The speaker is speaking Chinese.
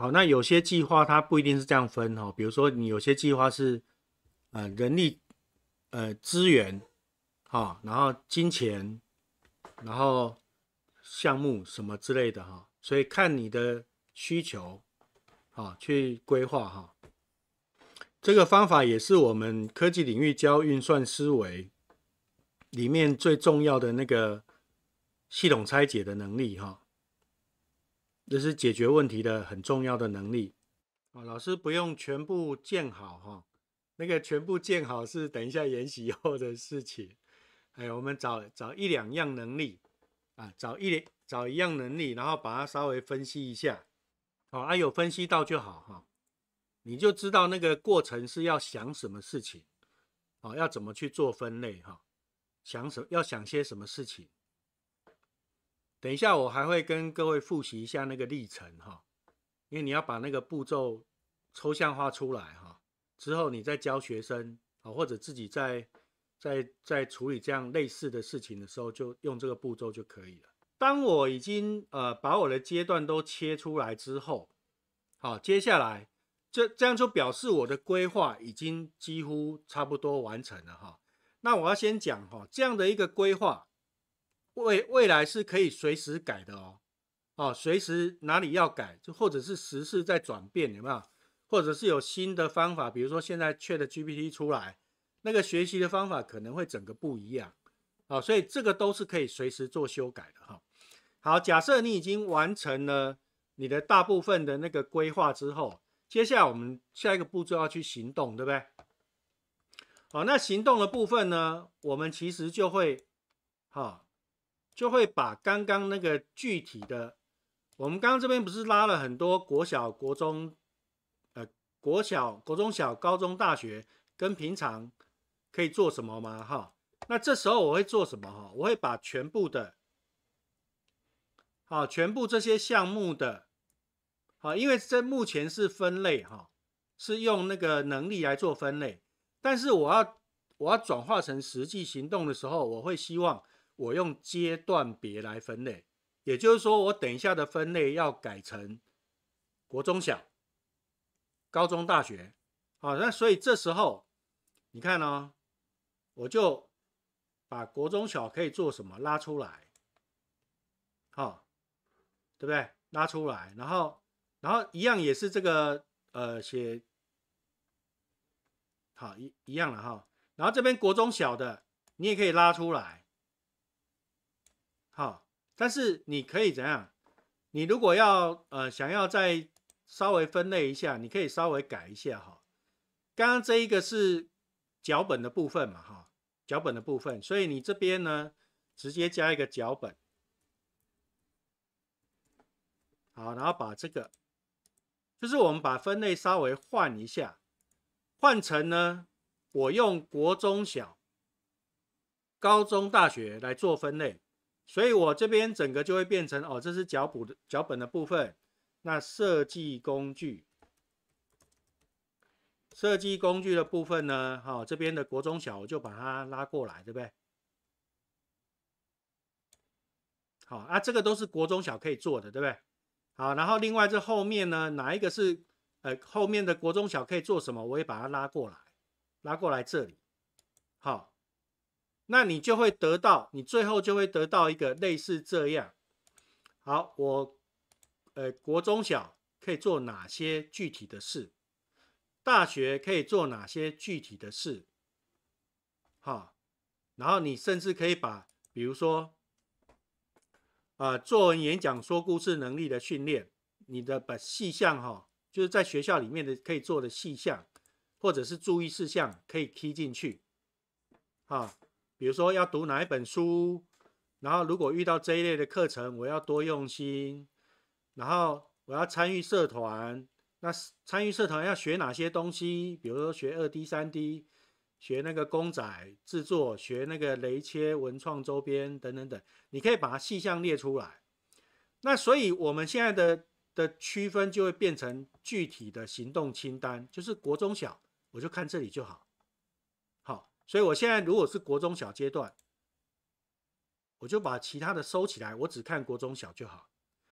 好，那有些计划它不一定是这样分哈，比如说你有些计划是，呃，人力，呃，资源，哈，然后金钱，然后项目什么之类的哈，所以看你的需求，啊，去规划哈。这个方法也是我们科技领域教运算思维里面最重要的那个系统拆解的能力哈。这是解决问题的很重要的能力哦。老师不用全部建好哈，那个全部建好是等一下研习后的事情。哎，我们找找一两样能力啊，找一找一样能力，然后把它稍微分析一下。哦，啊，有分析到就好哈，你就知道那个过程是要想什么事情，哦要怎么去做分类哈，想什要想些什么事情。等一下，我还会跟各位复习一下那个历程哈，因为你要把那个步骤抽象化出来哈，之后你再教学生啊，或者自己在在在处理这样类似的事情的时候，就用这个步骤就可以了。当我已经呃把我的阶段都切出来之后，好，接下来这这样就表示我的规划已经几乎差不多完成了哈。那我要先讲哈这样的一个规划。未未来是可以随时改的哦，哦，随时哪里要改，就或者是时事在转变有没有？或者是有新的方法，比如说现在缺的 GPT 出来，那个学习的方法可能会整个不一样啊，所以这个都是可以随时做修改的哈。好，假设你已经完成了你的大部分的那个规划之后，接下来我们下一个步骤要去行动，对不对？哦，那行动的部分呢，我们其实就会，哈。就会把刚刚那个具体的，我们刚刚这边不是拉了很多国小、国中，呃，国小、国中小、高中、大学跟平常可以做什么吗？哈，那这时候我会做什么？哈，我会把全部的，好，全部这些项目的，好，因为这目前是分类哈，是用那个能力来做分类，但是我要我要转化成实际行动的时候，我会希望。我用阶段别来分类，也就是说，我等一下的分类要改成国中小、高中、大学。好，那所以这时候你看呢，我就把国中小可以做什么拉出来，好，对不对？拉出来，然后，然后一样也是这个呃写，好一一样了哈。然后这边国中小的你也可以拉出来。好，但是你可以怎样？你如果要呃想要再稍微分类一下，你可以稍微改一下哈。刚刚这一个是脚本的部分嘛，哈，脚本的部分，所以你这边呢直接加一个脚本，好，然后把这个，就是我们把分类稍微换一下，换成呢我用国中小、高中、大学来做分类。所以，我这边整个就会变成哦，这是脚本的脚本的部分。那设计工具，设计工具的部分呢？好，这边的国中小，我就把它拉过来，对不对？好啊，这个都是国中小可以做的，对不对？好，然后另外这后面呢，哪一个是呃后面的国中小可以做什么？我也把它拉过来，拉过来这里，好。那你就会得到，你最后就会得到一个类似这样。好，我呃，国中小可以做哪些具体的事？大学可以做哪些具体的事？好，然后你甚至可以把，比如说，啊，作文、演讲、说故事能力的训练，你的把细项哈，就是在学校里面的可以做的细项，或者是注意事项，可以踢进去，啊。比如说要读哪一本书，然后如果遇到这一类的课程，我要多用心，然后我要参与社团。那参与社团要学哪些东西？比如说学二 D、三 D，学那个公仔制作，学那个雷切文创周边等等等，你可以把它细项列出来。那所以我们现在的的区分就会变成具体的行动清单，就是国中小我就看这里就好。所以，我现在如果是国中小阶段，我就把其他的收起来，我只看国中小就好。